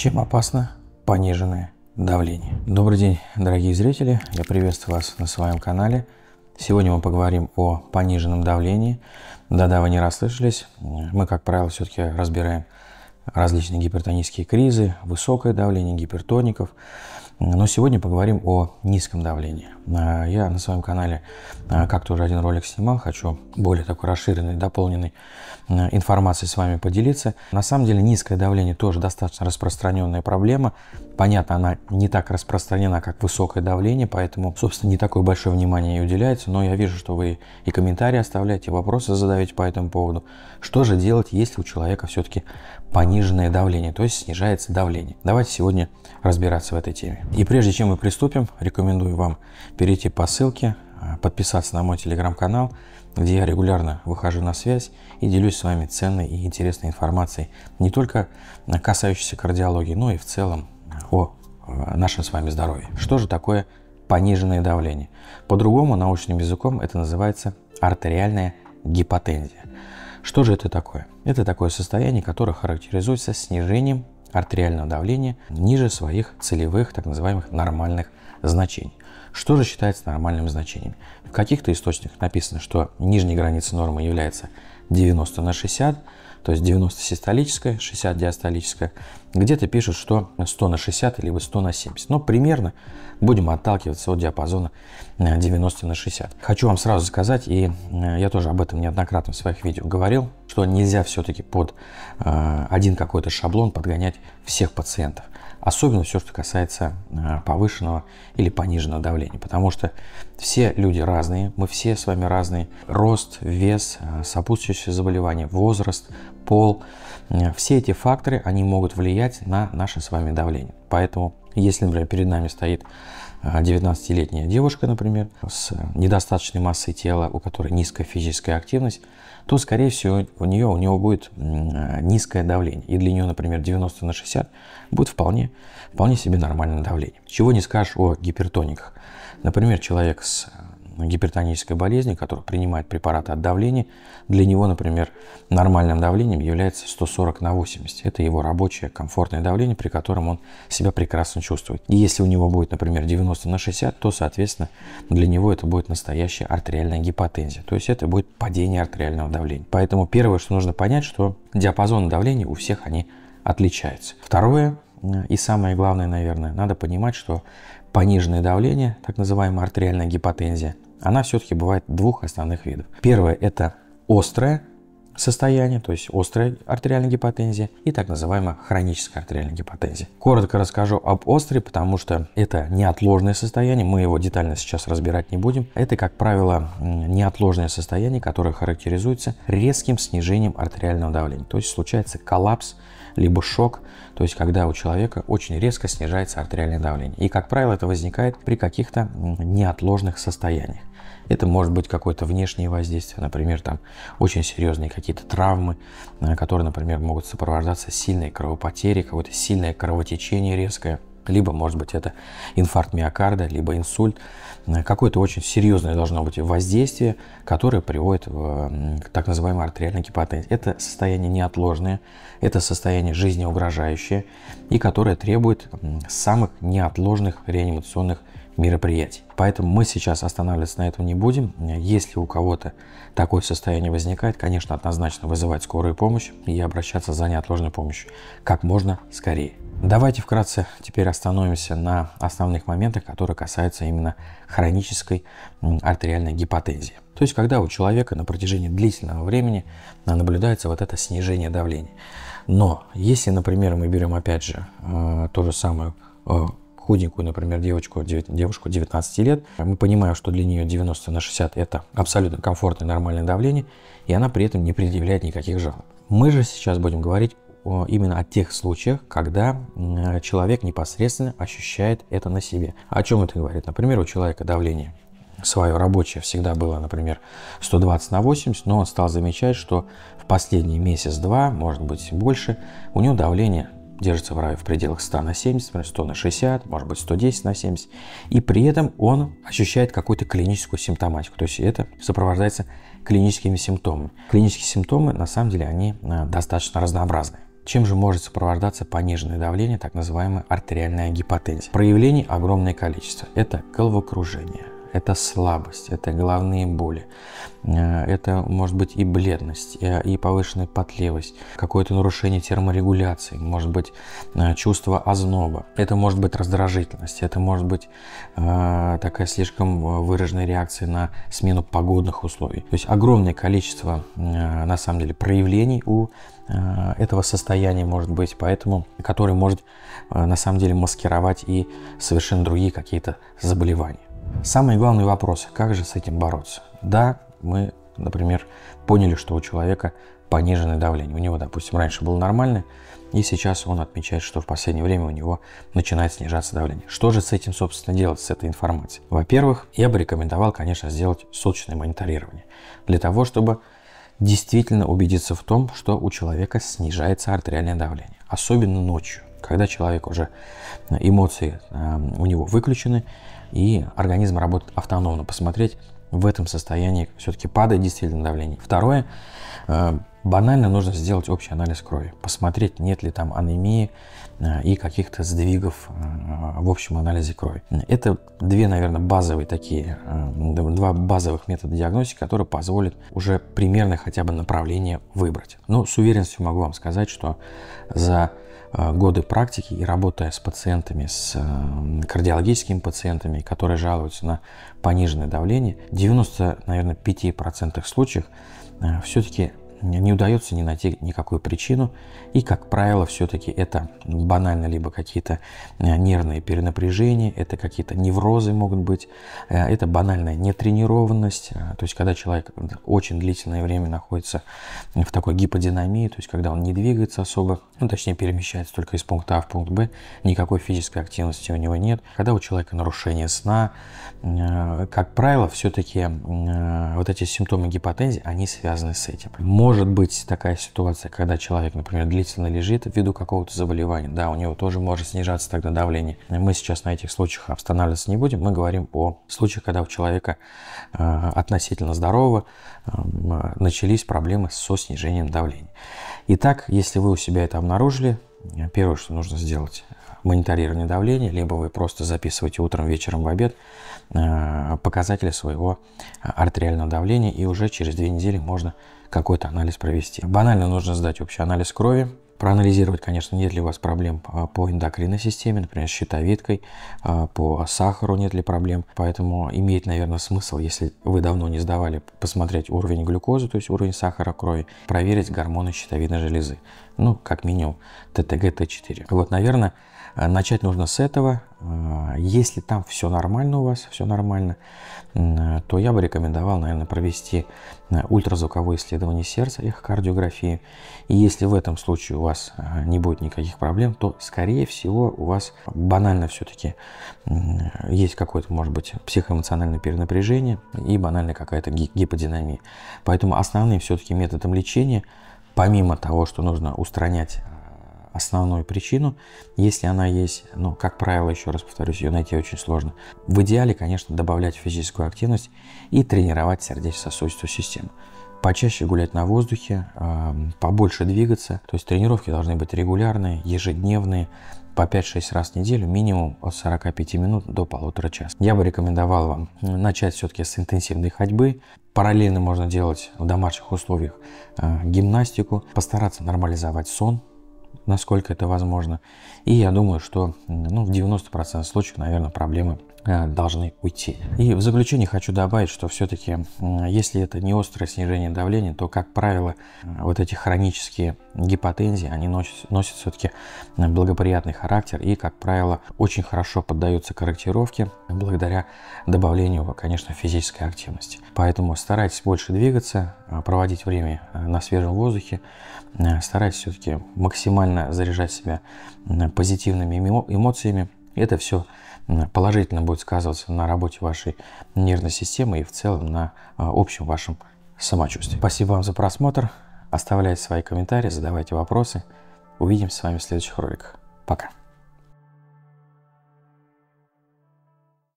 Чем опасно пониженное давление? Добрый день, дорогие зрители. Я приветствую вас на своем канале. Сегодня мы поговорим о пониженном давлении. Да-да, вы не расслышались. Мы, как правило, все-таки разбираем различные гипертонические кризы, высокое давление гипертоников – но сегодня поговорим о низком давлении. А, я на своем канале а, как-то уже один ролик снимал, хочу более такой расширенной, дополненной а, информацией с вами поделиться. На самом деле низкое давление тоже достаточно распространенная проблема. Понятно, она не так распространена, как высокое давление, поэтому, собственно, не такое большое внимание ей уделяется, но я вижу, что вы и комментарии оставляете, и вопросы задаете по этому поводу. Что же делать, если у человека все-таки пониженное давление, то есть снижается давление? Давайте сегодня разбираться в этой теме. И прежде чем мы приступим, рекомендую вам перейти по ссылке, а, подписаться на мой телеграм-канал, где я регулярно выхожу на связь и делюсь с вами ценной и интересной информацией, не только касающейся кардиологии, но и в целом о э, нашем с вами здоровье. Что же такое пониженное давление? По-другому научным языком это называется артериальная гипотензия. Что же это такое? Это такое состояние, которое характеризуется снижением артериального давления ниже своих целевых, так называемых, нормальных значений. Что же считается нормальным значением? В каких-то источниках написано, что нижней границей нормы является 90 на 60, то есть 90 систолическая, 60 диастолическая. Где-то пишут, что 100 на 60, или 100 на 70. Но ну, примерно будем отталкиваться от диапазона 90 э, на 60. Хочу вам сразу сказать, и э, я тоже об этом неоднократно в своих видео говорил, что нельзя все-таки под э, один какой-то шаблон подгонять всех пациентов. Особенно все, что касается э, повышенного или пониженного давления, потому что все люди разные, мы все с вами разные. Рост, вес, э, сопутствующие заболевания, возраст, пол, э, все эти факторы, они могут влиять на наше с вами давление. Поэтому, если, например, перед нами стоит 19-летняя девушка, например, с недостаточной массой тела, у которой низкая физическая активность, то, скорее всего, у нее, у него будет низкое давление. И для нее, например, 90 на 60 будет вполне, вполне себе нормальное давление. Чего не скажешь о гипертониках. Например, человек с ну, гипертонической болезни, который принимает препараты от давления, для него, например, нормальным давлением является 140 на 80. Это его рабочее комфортное давление, при котором он себя прекрасно чувствует. И если у него будет, например, 90 на 60, то, соответственно, для него это будет настоящая артериальная гипотензия. То есть это будет падение артериального давления. Поэтому первое, что нужно понять, что диапазон давления у всех они отличаются. Второе, э, и самое главное, наверное, надо понимать, что пониженное давление, так называемая артериальная гипотензия, она все-таки бывает двух основных видов. Первое – это острое состояние, то есть острая артериальная гипотензия и так называемая хроническая артериальная гипотензия. Коротко расскажу об острой, потому что это неотложное состояние, мы его детально сейчас разбирать не будем. Это, как правило, неотложное состояние, которое характеризуется резким снижением артериального давления, то есть случается коллапс либо шок, то есть когда у человека очень резко снижается артериальное давление. И, как правило, это возникает при каких-то неотложных состояниях. Это может быть какое-то внешнее воздействие, например, там очень серьезные какие-то травмы, э, которые, например, могут сопровождаться сильной кровопотерей, какое-то сильное кровотечение резкое, либо, может быть, это инфаркт миокарда, либо инсульт. Э, какое-то очень серьезное должно быть воздействие, которое приводит в, так называемой артериальной гипотензии. Это состояние неотложное, это состояние жизнеугрожающее и которое требует самых неотложных реанимационных мероприятий. Поэтому мы сейчас останавливаться на этом не будем. Если у кого-то такое состояние возникает, конечно, однозначно вызывать скорую помощь и обращаться за неотложной помощью как можно скорее. Давайте вкратце теперь остановимся на основных моментах, которые касаются именно хронической артериальной гипотензии. То есть, когда у человека на протяжении длительного времени наблюдается вот это снижение давления. Но если, например, мы берем опять же э, то же самое э, худенькую, например, девочку, девушку 19 лет, мы понимаем, что для нее 90 на 60 это абсолютно комфортное нормальное давление, и она при этом не предъявляет никаких жалоб. Мы же сейчас будем говорить именно о тех случаях, когда человек непосредственно ощущает это на себе. О чем это говорит? Например, у человека давление свое рабочее всегда было, например, 120 на 80, но он стал замечать, что в последний месяц-два, может быть больше, у него давление держится в, районе в пределах 100 на 70, 100 на 60, может быть 110 на 70, и при этом он ощущает какую-то клиническую симптоматику, то есть это сопровождается клиническими симптомами. Клинические симптомы, на самом деле, они э, достаточно разнообразны. Чем же может сопровождаться пониженное давление, так называемая артериальная гипотензия? Проявлений огромное количество. Это головокружение, это слабость, это головные боли, э, это может быть и бледность, э, и повышенная потливость, какое-то нарушение терморегуляции, может быть э, чувство озноба, это может быть раздражительность, это может быть такая слишком выраженная реакция на смену погодных условий. То есть огромное количество, на самом деле, проявлений у этого состояния может быть, поэтому, который может на самом деле маскировать и совершенно другие какие-то заболевания. Самый главный вопрос, как же с этим бороться? Да, мы, например, поняли, что у человека пониженное давление. У него, допустим, раньше было нормальное, и сейчас он отмечает, что в последнее время у него начинает снижаться давление. Что же с этим, собственно, делать, с этой информацией? Во-первых, я бы рекомендовал, конечно, сделать суточное мониторирование для того, чтобы действительно убедиться в том, что у человека снижается артериальное давление, особенно ночью, когда человек уже э, эмоции э, у него выключены, и организм работает автономно. Посмотреть в этом состоянии все-таки падает действительно давление. Второе, э, банально нужно сделать общий анализ крови, посмотреть, нет ли там анемии э, и каких-то сдвигов э, в общем анализе крови. Это две, наверное, базовые такие, два базовых метода диагностики, которые позволят уже примерно хотя бы направление выбрать. Но ну, с уверенностью могу вам сказать, что за Э, годы практики и работая с пациентами, с э, кардиологическими пациентами, которые жалуются на пониженное давление, в 90, наверное, 5% случаев э, все-таки не удается не найти никакую причину. И, как правило, все-таки это банально либо какие-то э, нервные перенапряжения, это какие-то неврозы могут быть, э, это банальная нетренированность, э, то есть когда человек очень длительное время находится в такой гиподинамии, то есть когда он не двигается особо, ну, точнее перемещается только из пункта А в пункт Б, никакой физической активности у него нет. Когда у человека нарушение сна, как правило, все-таки вот эти симптомы гипотензии, они связаны с этим. Может быть такая ситуация, когда человек, например, длительно лежит ввиду какого-то заболевания, да, у него тоже может снижаться тогда давление. Мы сейчас на этих случаях останавливаться не будем, мы говорим о случаях, когда у человека э, относительно здорового э, начались проблемы со снижением давления. Итак, если вы у себя это обнаружили, э, первое, что нужно сделать, мониторирование давления, либо вы просто записываете утром, вечером, в обед э, показатели своего артериального давления, и уже через две недели можно какой-то анализ провести. Банально нужно сдать общий анализ крови, проанализировать, конечно, нет ли у вас проблем а, по эндокринной системе, например, с щитовидкой, а, по сахару нет ли проблем. Поэтому имеет, наверное, смысл, если вы давно не сдавали, посмотреть уровень глюкозы, то есть уровень сахара крови, проверить гормоны щитовидной железы. Ну, как минимум, ТТГ, Т4. Вот, наверное, а, начать нужно с этого. Если там все нормально у вас, все нормально, то я бы рекомендовал, наверное, провести ультразвуковое исследование сердца, их эхокардиографии. И если в этом случае у вас вас э, не будет никаких проблем, то, скорее всего, у вас банально все-таки есть какое-то, может быть, психоэмоциональное перенапряжение и банально какая-то гиподинамия. Поэтому основным все-таки методом лечения, помимо того, что нужно устранять э, основную причину, если она есть, ну как правило, еще раз повторюсь, ее найти очень сложно. В идеале, конечно, добавлять физическую активность и тренировать сердечно-сосудистую систему почаще гулять на воздухе, а, побольше двигаться. То есть тренировки должны быть регулярные, ежедневные, по 5-6 раз в неделю, минимум от 45 минут до полутора часа. Я бы рекомендовал вам начать все-таки с интенсивной ходьбы. Параллельно можно делать в домашних условиях а, гимнастику, постараться нормализовать сон, насколько это возможно. И я думаю, что ну, в 90% случаев, наверное, проблемы Э, должны уйти. И в заключение хочу добавить, что все-таки, если это не острое снижение давления, то, как правило, э, вот эти хронические гипотензии, они носят, носят все-таки э, благоприятный характер и, как правило, очень хорошо поддаются корректировке благодаря добавлению, конечно, физической активности. Поэтому старайтесь больше двигаться, проводить время на свежем воздухе, старайтесь все-таки максимально заряжать себя позитивными эмоциями, это все положительно будет сказываться на работе вашей нервной системы и в целом на а, общем вашем самочувствии. Спасибо вам за просмотр. Оставляйте свои комментарии, задавайте вопросы. Увидимся с вами в следующих роликах. Пока.